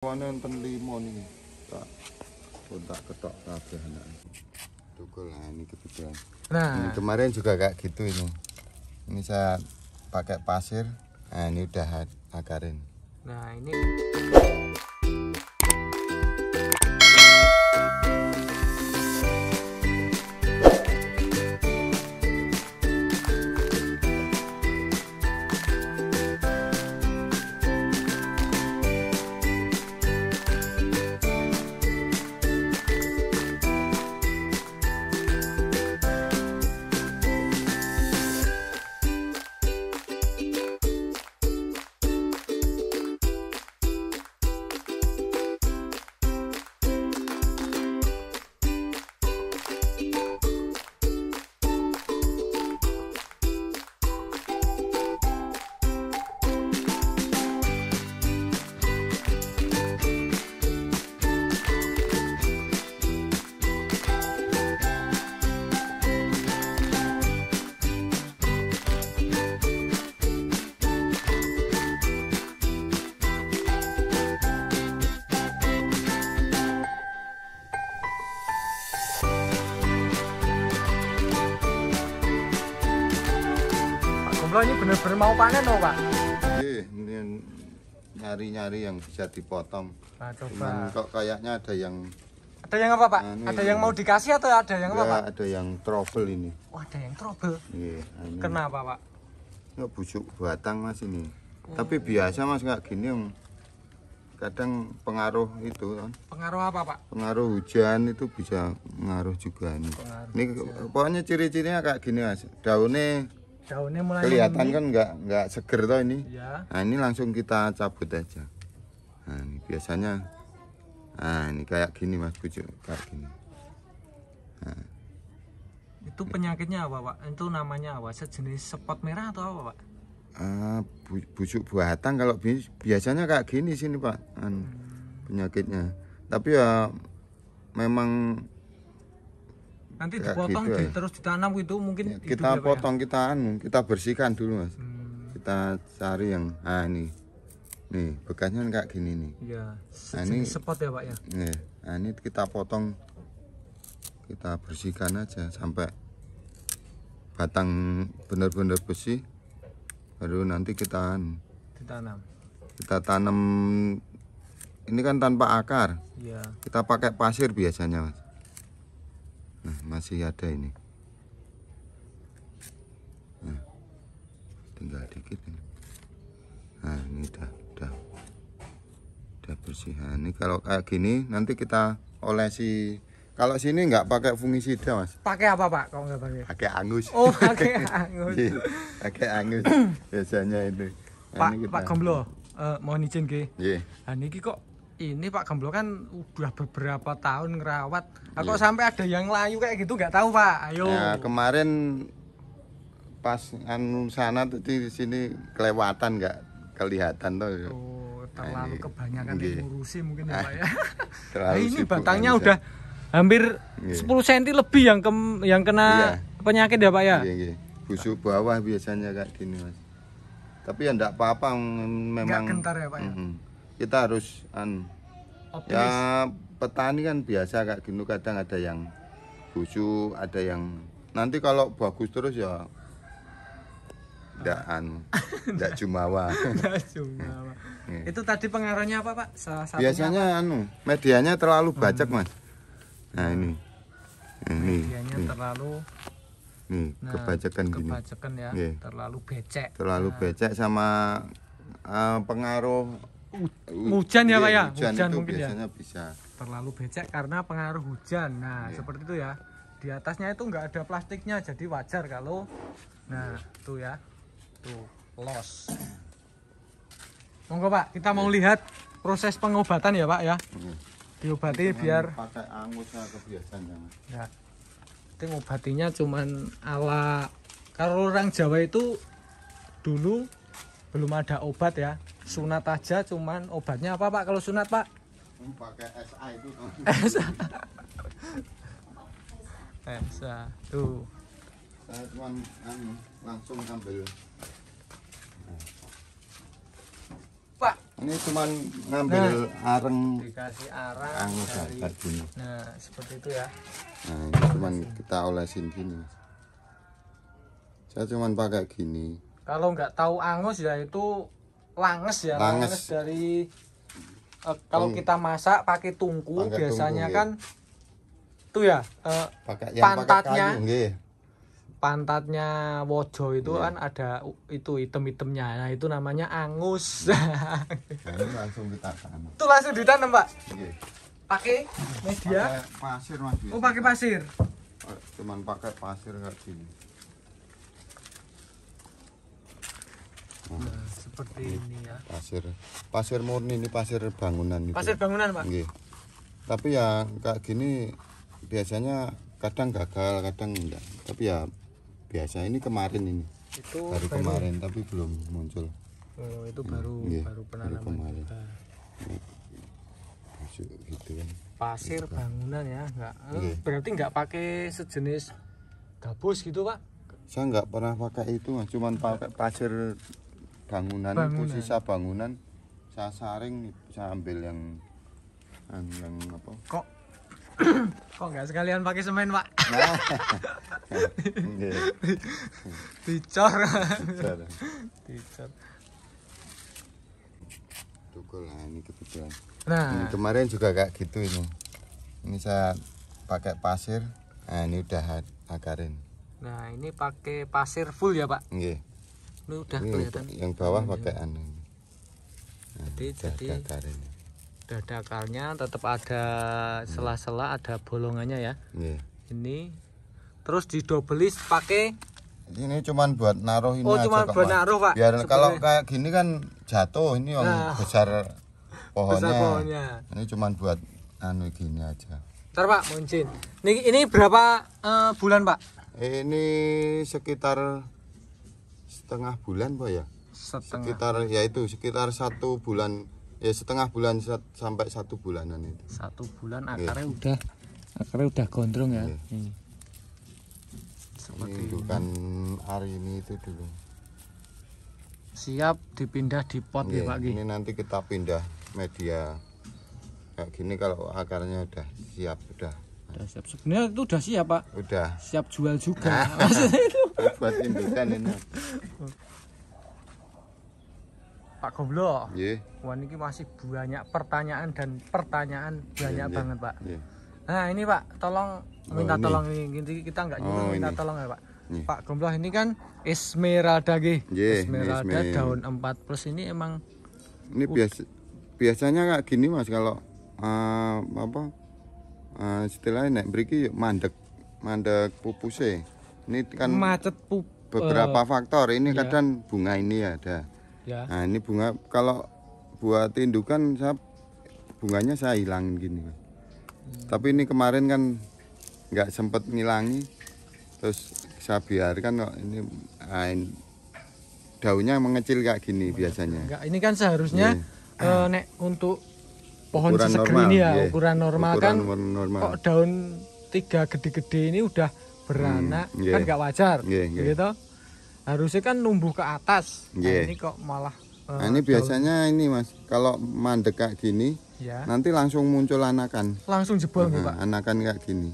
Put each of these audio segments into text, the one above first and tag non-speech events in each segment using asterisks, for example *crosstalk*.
Kawane enten limo niki. Tak kontak ketok kabeh anak. Tukul nah ini kebetulan. Nah, ini kemarin juga kayak gitu ini. Ini saya pakai pasir. Nah, ini udah akarin. Nah, ini jomblo ini bener-bener mau panen loh pak iya nyari-nyari yang bisa dipotong nah, coba. cuman kok kayaknya ada yang ada yang apa pak? Nah, ada yang mau dikasih atau ada yang apa pak? ada yang trouble ini oh, ada yang trouble? iya anu. kenapa pak? ini busuk batang mas ini oh. tapi biasa mas nggak gini yang kadang pengaruh itu kan pengaruh apa pak pengaruh hujan itu bisa pengaruh juga ini pengaruh ini hujan. pokoknya ciri-cirinya kayak gini mas daunnya daunnya mulai kelihatan kan nggak nggak seger toh ini ya. nah ini langsung kita cabut aja nah ini biasanya nah ini kayak gini mas bujuk kayak gini nah. itu penyakitnya apa pak itu namanya apa sejenis spot merah atau apa pak ah bu, busuk buatan kalau bi biasanya kayak gini sini pak anu, hmm. penyakitnya tapi ya memang nanti ya, dipotong gitu, ya. terus ditanam gitu mungkin ya, kita potong ya? kita anu kita bersihkan dulu mas hmm. kita cari yang ah ini nih bekasnya kan kayak gini nih ya, nah, ini sepot ya pak ya nih, nah, ini kita potong kita bersihkan aja sampai batang benar-benar bersih baru nanti kita anu. ditanam kita tanam ini kan tanpa akar ya. kita pakai pasir biasanya mas nah, masih ada ini nah, tinggal dikit ini nah ini udah udah udah bersih nah, ini kalau kayak gini nanti kita olesi kalau sini nggak pakai fungisida mas? Pakai apa pak? Kalau nggak pakai? Pakai angus. Oh pakai *laughs* angus. Iya, pakai angus *clears throat* biasanya nah, ini Pak kita... Pak Komblo, uh, eh, mohon izin ke. Yeah. Nah, ini kok ini Pak Gemblo kan udah beberapa tahun ngerawat. yeah. kok iya. sampai ada yang layu kayak gitu nggak tahu Pak. Ayo. Ya kemarin pas anu sana tuh di sini kelewatan nggak kelihatan tuh. Oh, terlalu nah, kebanyakan yeah. diurusi mungkin ya Pak ya. *laughs* nah, ini batangnya udah hampir yeah. 10 cm lebih yang ke, yang kena yeah. penyakit ya Pak ya. yeah, yeah. busuk bawah biasanya kayak gini Mas. Tapi ya enggak apa-apa memang. Enggak gentar ya Pak ya. Mm -hmm kita harus an Optimis. ya petani kan biasa kayak gini kadang ada yang busuk ada yang nanti kalau bagus terus ya tidak anu *laughs* tidak jumawa *laughs* iya. itu tadi pengaruhnya apa pak salah biasanya apa? anu medianya terlalu bacak hmm. mas nah ini ini medianya ini. terlalu nih nah, kebajakan gini kebajakan ya yeah. terlalu becek terlalu nah. becek sama uh, pengaruh hujan ya iya, pak ya hujan, hujan mungkin ya. bisa terlalu becek karena pengaruh hujan nah yeah. seperti itu ya di atasnya itu nggak ada plastiknya jadi wajar kalau nah yeah. tuh ya tuh los monggo pak kita yeah. mau iya. lihat proses pengobatan ya pak ya yeah. diobati jangan biar pakai angus kebiasaan jangan ya itu ngobatinya cuman ala kalau orang Jawa itu dulu belum ada obat ya sunat aja cuman obatnya apa pak kalau sunat pak pakai SA itu SA *laughs* SA tuh saya cuma anu, langsung ambil pak ini cuman ngambil nah, areng dikasih areng anu, dari, nah seperti itu ya nah ini cuman kita olesin gini saya cuman pakai gini kalau nggak tahu angus ya itu langes ya langes, langes dari uh, kalau kita masak pakai tungku biasanya tungku, kan nge. tuh ya eh, pakai, pantatnya kayu, pantatnya wojo itu yeah. kan ada itu item-itemnya nah itu namanya angus *laughs* langsung ditanam itu langsung ditanam pak pakai media pakai pasir mas oh pakai pasir cuman pakai pasir kayak gini Nah, seperti ini, ya. Pasir. Pasir murni ini pasir bangunan itu. Pasir bangunan, Pak. Nggih. Tapi ya kayak gini biasanya kadang gagal, kadang enggak. Tapi ya biasa ini kemarin ini. Itu baru, baru kemarin tapi belum muncul. Oh, itu baru baru penanaman. Baru kemarin. gitu kan. Pasir gitu. bangunan ya, enggak. Eh, Nggih. Berarti enggak pakai sejenis gabus gitu, Pak? Saya enggak pernah pakai itu, cuma Cuman pakai pasir bangunan, bangunan. itu sisa bangunan saya saring saya ambil yang yang, yang apa kok *coughs* kok nggak sekalian pakai semen pak nah. *laughs* dicor dicor tukul nah ini kebetulan nah ini kemarin juga kayak gitu ini ini saya pakai pasir nah ini udah akarin nah ini pakai pasir full ya pak iya ini udah ini kelihatan yang bawah hmm. pakai anu nah, jadi jadi dada akarnya tetap ada hmm. sela-sela ada bolongannya ya yeah. ini terus didobelis pakai ini cuman buat naruh ini oh, aja cuman buat naruh pak biar Sebenernya. kalau ya. kayak gini kan jatuh ini yang nah, besar *laughs* pohonnya. besar pohonnya ini cuman buat anu gini aja ntar pak muncin ini, ini berapa uh, bulan pak ini sekitar setengah bulan pak ya setengah. sekitar ya itu sekitar satu bulan ya setengah bulan set, sampai satu bulanan itu satu bulan iya. akarnya yeah. udah akarnya udah gondrong ya yeah. hmm. ini bukan hari ini itu dulu siap dipindah di pot yeah, ya iya, pak ini nanti kita pindah media kayak gini kalau akarnya udah siap udah udah siap sebenarnya itu udah siap pak udah siap jual juga *laughs* maksudnya itu buat indukan ini Pak Goblok yeah. wah ini masih banyak pertanyaan dan pertanyaan banyak yeah, iya. banget Pak yeah. Nah ini Pak tolong oh, minta ini. tolong ini. ini kita nggak juga oh, minta ini. tolong ya Pak ini. Iya. Pak Goblok ini kan Esmeralda ge. Yeah, iya, Esmeralda Esmer. daun 4 plus ini emang ini biasa biasanya kayak gini Mas kalau uh, apa uh, istilahnya nek mriki ya mandek mandek pupuse ini kan macet pup, beberapa uh, faktor ini ya. kadang bunga ini ada ya. nah ini bunga kalau buat indukan saya bunganya saya hilangin gini hmm. tapi ini kemarin kan nggak sempet ngilangi terus saya biarkan kok ini ain ah, daunnya mengecil kayak gini biasanya enggak, ini kan seharusnya yeah. Iya. Eh, uh, nek untuk pohon ukuran normal, ini ya iya. ukuran normal ukuran kan normal. kok daun tiga gede-gede ini udah beranak hmm, yeah. kan nggak wajar yeah, yeah. gitu harusnya kan numbuh ke atas nah, yeah. nah, ini kok malah uh, nah, eh, ini biasanya jauh. ini mas kalau mandek kayak gini yeah. nanti langsung muncul anakan langsung jebol nah, pak anakan kayak gini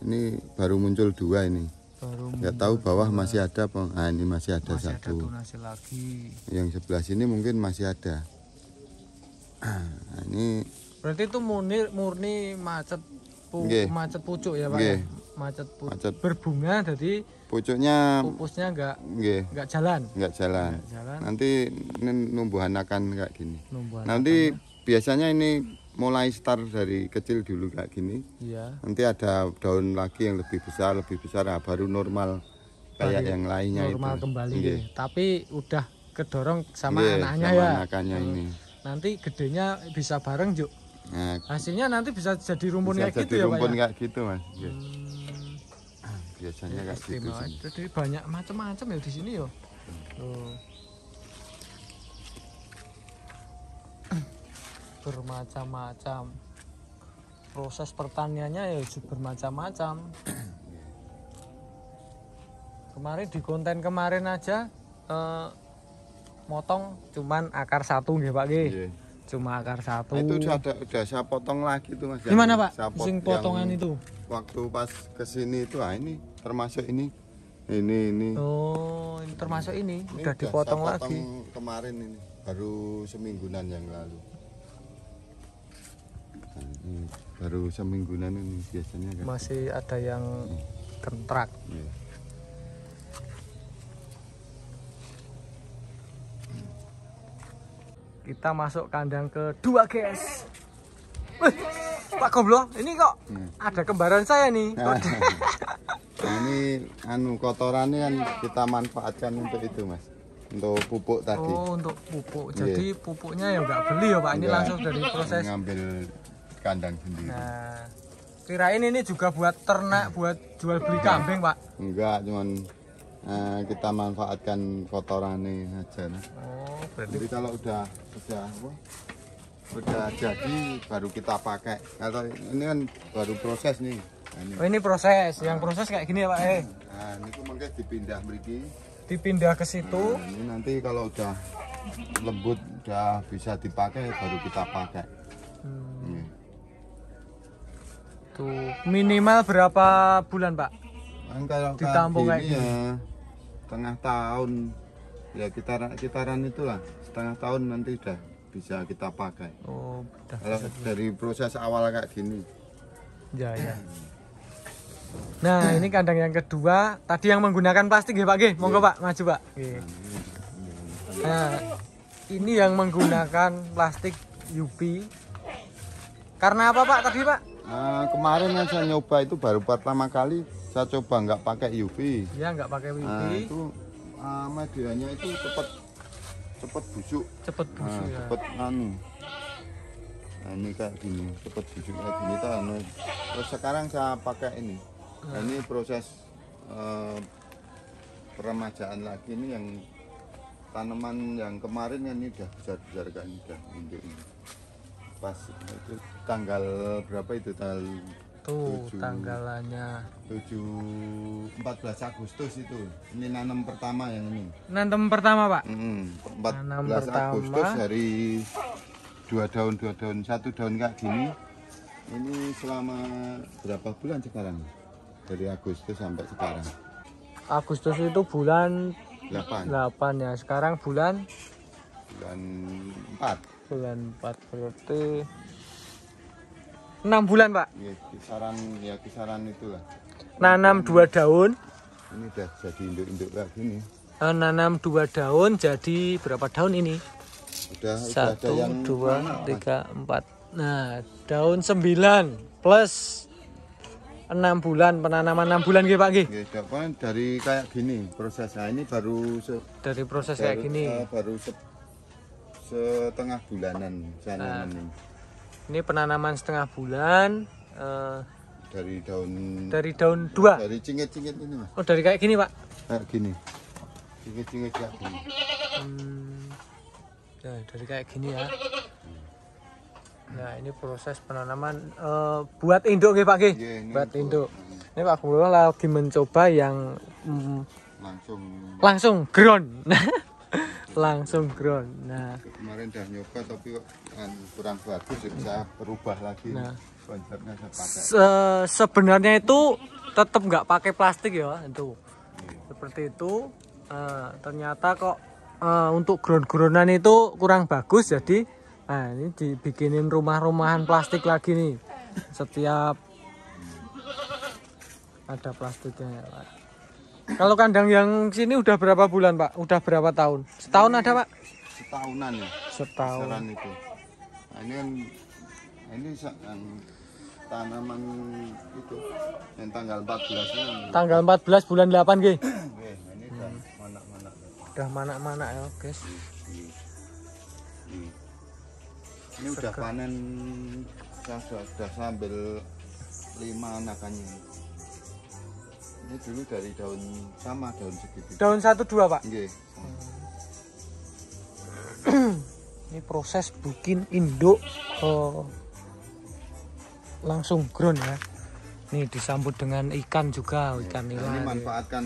ini baru muncul dua ini baru nggak tahu bawah dua. masih ada apa nah, ini masih ada masih satu ada lagi yang sebelah sini mungkin masih ada *clears throat* nah, ini berarti itu murni murni macet pu macet pucuk ya Pak. okay. ya? Macet, pu- Macet. berbunga jadi Pucuknya pupusnya enggak enggak okay. jalan. enggak jalan. jalan. Nanti ini numbuhan akan enggak gini. Numbuhan Nanti biasanya ini mulai start dari kecil dulu kayak gini. Iya. Nanti ada daun lagi yang lebih besar, lebih besar nah, baru normal kayak Bari, yang lainnya Normal itu. kembali. okay. Tapi udah kedorong sama okay, anaknya sama ya. anakannya ini. Hmm. Nanti gedenya bisa bareng Juk. Nah, hasilnya nanti bisa jadi rumpun kayak gitu ya, rumpun ya? kayak gitu, Mas. Hmm. Iya. Biasanya kasih kayak gitu. Jadi oh, banyak macam-macam ya di sini ya. Hmm. bermacam-macam proses pertaniannya ya bermacam-macam kemarin di konten kemarin aja eh, motong cuman akar satu nih Pak G. Yeah cuma akar satu nah, itu udah ada udah saya potong lagi tuh mas gimana pak saya pot, Sing potongan itu waktu pas kesini itu ah ini termasuk ini ini ini oh ini termasuk ini, ini udah dipotong lagi kemarin ini baru semingguan yang lalu nah, baru semingguan ini biasanya kan. masih ada yang iya. kentrak iya. Kita masuk kandang kedua, guys. Pak Goblok, ini kok hmm. ada kembaran saya nih. *laughs* Nah, ini anu kotorannya yang kita manfaatkan untuk itu, Mas. Untuk pupuk tadi. Oh, untuk pupuk. Iya. Jadi yeah. pupuknya ya nggak beli ya, Pak. Ini Enggak. Iya. langsung dari proses ngambil kandang sendiri. Nah, kirain ini juga buat ternak, hmm. buat jual beli kambing, Pak. Enggak, cuman Nah, kita manfaatkan kotoran ini aja. Nah. Oh, berarti. Jadi kalau udah sudah apa? Udah jadi baru kita pakai. kalau ini kan baru proses nih. Nah, ini. Oh, ini proses. Yang proses kayak gini ya, Pak? Eh. Nah, ini tuh mungkin dipindah beri Dipindah ke situ. Nah, ini nanti kalau udah lembut udah bisa dipakai baru kita pakai. Hmm. Ini. Iya. Tuh, minimal berapa bulan, Pak? Kan kalau ditampung kayak gini ya setengah tahun ya kita kitaran itulah setengah tahun nanti udah bisa kita pakai. Oh, udah Kalau dari proses awal kayak gini. Ya, ya. Nah, ini kandang yang kedua. Tadi yang menggunakan plastik ya, Pak G. Monggo, iya. Pak, maju, Pak. Nah, nah, ini yang menggunakan plastik UP Karena apa, Pak? Tadi, Pak? Nah, kemarin saya nyoba itu baru pertama kali saya coba nggak pakai UV ya nggak pakai UV nah, itu uh, medianya itu cepet cepet busuk cepet nah, busuk nah, ya cepet anu nah, ini kayak gini cepet busuk kayak gini tuh anu terus sekarang saya pakai ini nah, ini proses uh, peremajaan lagi ini yang tanaman yang kemarin ini udah besar-besar kan udah induknya pas itu tanggal berapa itu tanggal satu tanggalannya 7 14 Agustus itu ini nanam pertama yang ini nanam pertama pak mm -hmm. 14 nanam Agustus pertama. hari dua daun dua daun satu daun kayak gini ini selama berapa bulan sekarang dari Agustus sampai sekarang Agustus itu bulan 8 8 ya sekarang bulan bulan 4 bulan 4 berarti enam bulan pak ya, kisaran ya kisaran itu lah. nanam dua daun ini udah jadi induk-induk lagi nih eh, nanam dua daun jadi berapa daun ini udah, satu udah dua mana, tiga mas? empat nah daun sembilan plus enam bulan penanaman enam bulan gitu pak G. Ya, kan dari kayak gini prosesnya ini baru se dari proses baru, kayak gini uh, baru se setengah bulanan saya nah. Ini penanaman setengah bulan. Uh, dari daun dari daun dua. Dari cingit-cingit ini mas. Oh dari kayak gini pak? Kayak gini. Cingit-cingit kayak gini. Hmm, ya dari kayak gini ya. Nah ini proses penanaman uh, buat induk nih Pak nggih. Iya, buat induk. Ini Pak Gubernur lagi mencoba yang mm, langsung langsung ground. *laughs* langsung ground nah kemarin udah nyoba tapi kan kurang bagus ya bisa berubah lagi nah Se sebenarnya itu tetap nggak pakai plastik ya itu iya. seperti itu uh, ternyata kok uh, untuk ground-groundan itu kurang bagus jadi nah ini dibikinin rumah-rumahan plastik lagi nih setiap hmm. ada plastiknya ya, kalau kandang yang sini udah berapa bulan, Pak? Udah berapa tahun? Setahun ini ada, Pak? Setahunan ya. Setahun. Setahun itu. Nah, ini kan ini tanaman itu yang tanggal 14 ini. Tanggal 14 bulan 8, Ge. ini udah manak-manak. Udah manak-manak ya, guys. Ini, ini udah panen Saya sudah sambil lima anakannya. Ini dulu dari daun sama daun segitiga. Daun satu dua pak. Hmm. okay. *clears throat* ini proses bukin induk uh, langsung ground ya. Nih disambut dengan ikan juga iya. ikan nila. Ini manfaatkan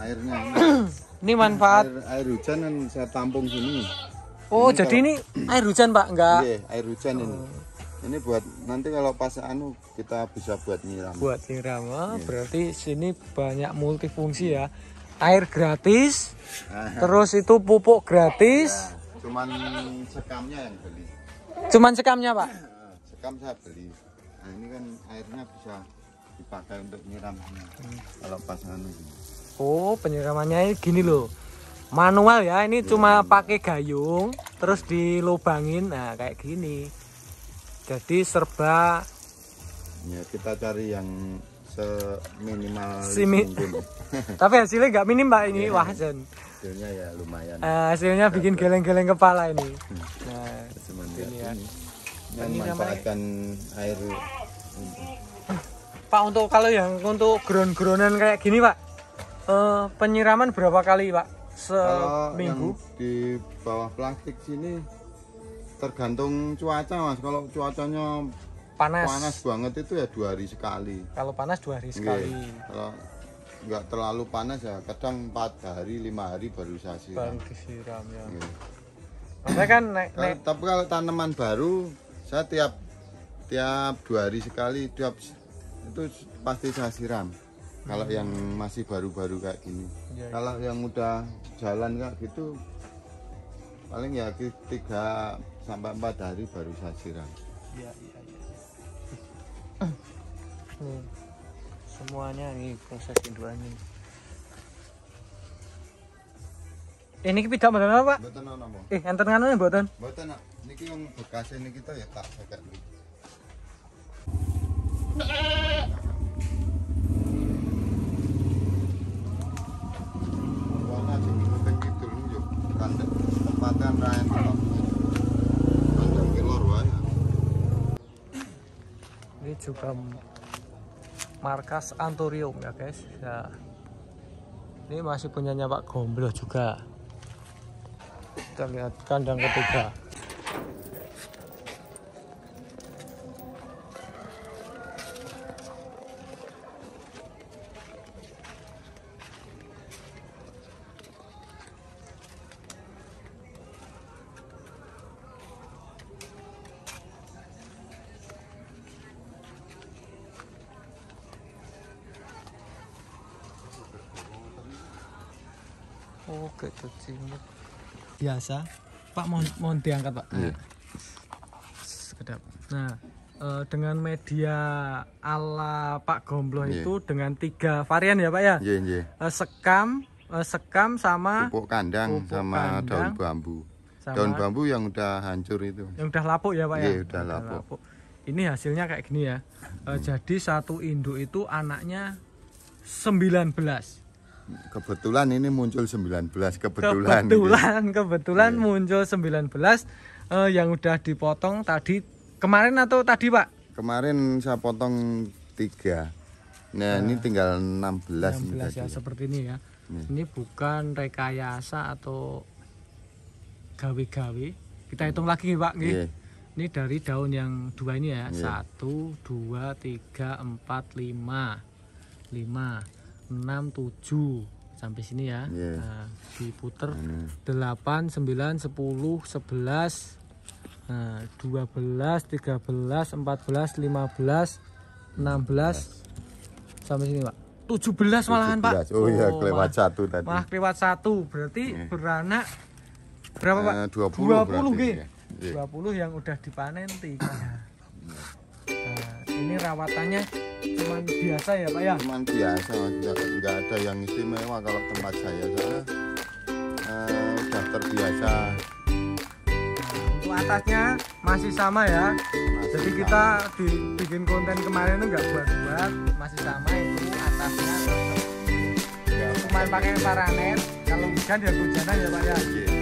airnya. *clears throat* ini manfaat air, air hujan yang saya tampung sini. Oh, ini jadi kalau... ini air hujan, Pak? Enggak. Iya, air hujan oh. ini ini buat nanti kalau pas anu kita bisa buat nyiram buat nyiram yeah. Iya. berarti sini banyak multifungsi ya air gratis terus itu pupuk gratis iya, cuman sekamnya yang beli cuman sekamnya pak sekam saya beli nah, ini kan airnya bisa dipakai untuk nyiram hmm. kalau pas anu oh penyiramannya ini gini loh manual ya ini yeah. cuma pakai gayung terus dilubangin nah kayak gini jadi serba ya kita cari yang seminimal Simi *laughs* tapi hasilnya nggak minim mbak ini yeah. wah Zen hasilnya ya lumayan uh, hasilnya bikin geleng-geleng kepala ini hmm. *laughs* nah ini ya memanfaatkan air Pak untuk kalau yang untuk ground-groundan kayak gini Pak uh, penyiraman berapa kali Pak seminggu di bawah plastik sini tergantung cuaca mas kalau cuacanya panas panas banget itu ya dua hari sekali kalau panas dua hari sekali Nggih. kalau nggak terlalu panas ya kadang empat hari lima hari baru saya siram baru disiram ya Nggih. saya kan naik, naik. tapi kalau tanaman baru saya tiap tiap dua hari sekali tiap itu pasti saya siram hmm. kalau yang masih baru-baru kayak gini ya, kalau yang udah jalan kayak gitu paling ya tiga sampai empat hari baru saya siram iya iya iya, iya. Hmm. semuanya ini proses induannya ini kita tidak apa pak? betul apa pak? eh yang nganu ya buatan buatan ini yang bekas ini kita ya tak pakai Ini juga markas Anturium ya guys. Ya. Ini masih punya Pak gombloh juga. Kita lihat kandang ketiga. biasa. Pak mohon mohon diangkat Pak. Iya. Sekedap. Nah, e, dengan media ala Pak Gomblo yeah. itu dengan tiga varian ya Pak ya. Yeah, yeah. E, sekam, e, sekam sama pupuk kandang pupuk sama kandang, daun bambu. Sama daun bambu yang udah hancur itu. Yang udah lapuk ya Pak yeah, ya. Iya, udah lapuk. lapuk. Ini hasilnya kayak gini ya. E, hmm. Jadi satu induk itu anaknya 19 kebetulan ini muncul 19 kebetulan kebetulan gitu. kebetulan yeah. muncul 19 uh, eh, yang udah dipotong tadi kemarin atau tadi Pak kemarin saya potong tiga nah, nah ini ah. tinggal 16 16 ini ya, ya seperti ini ya yeah. ini bukan rekayasa atau gawe-gawe kita hitung lagi nih Pak nih yeah. ini dari daun yang dua ini ya iya. satu dua tiga empat lima lima 6 7 sampai sini ya. Yeah. Nah, diputer mm. 8 9 10 11 Nah, 12, 13, 14, 15, 16 mm. sampai sini, Pak. 17 malahan, 17. Pak. Oh, oh iya, oh, kelewat mah, satu tadi. Malah kelewat satu. Berarti yeah. beranak berapa, Pak? Uh, 20. 20 berarti, Ya. 20 iya. yang udah dipanen tiga. Iya ini rawatannya cuma biasa ya pak ya cuma biasa nggak, ada yang istimewa kalau tempat saya soalnya eh, terbiasa untuk atasnya masih sama ya masih jadi sama. kita bikin konten kemarin itu nggak buat-buat masih sama itu atasnya iya. cuma pakai paranet kalau hujan ya hujanan ya pak ya yeah.